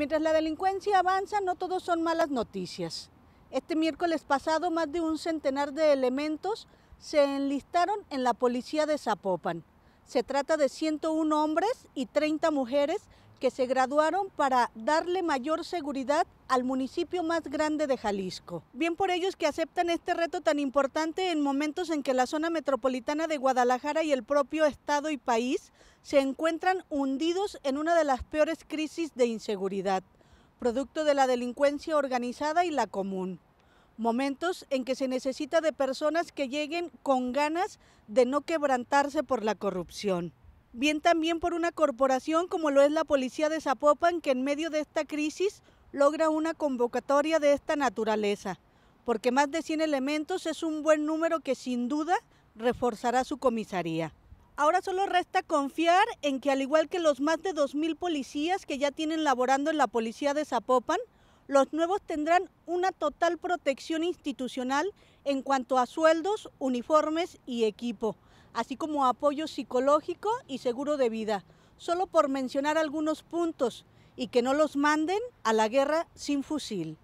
Mientras la delincuencia avanza, no todos son malas noticias. Este miércoles pasado, más de un centenar de elementos se enlistaron en la policía de Zapopan. Se trata de 101 hombres y 30 mujeres que se graduaron para darle mayor seguridad al municipio más grande de Jalisco. Bien por ellos que aceptan este reto tan importante en momentos en que la zona metropolitana de Guadalajara y el propio estado y país se encuentran hundidos en una de las peores crisis de inseguridad, producto de la delincuencia organizada y la común momentos en que se necesita de personas que lleguen con ganas de no quebrantarse por la corrupción. Bien también por una corporación como lo es la Policía de Zapopan, que en medio de esta crisis logra una convocatoria de esta naturaleza, porque más de 100 elementos es un buen número que sin duda reforzará su comisaría. Ahora solo resta confiar en que al igual que los más de 2.000 policías que ya tienen laborando en la Policía de Zapopan, los nuevos tendrán una total protección institucional en cuanto a sueldos, uniformes y equipo, así como apoyo psicológico y seguro de vida, solo por mencionar algunos puntos y que no los manden a la guerra sin fusil.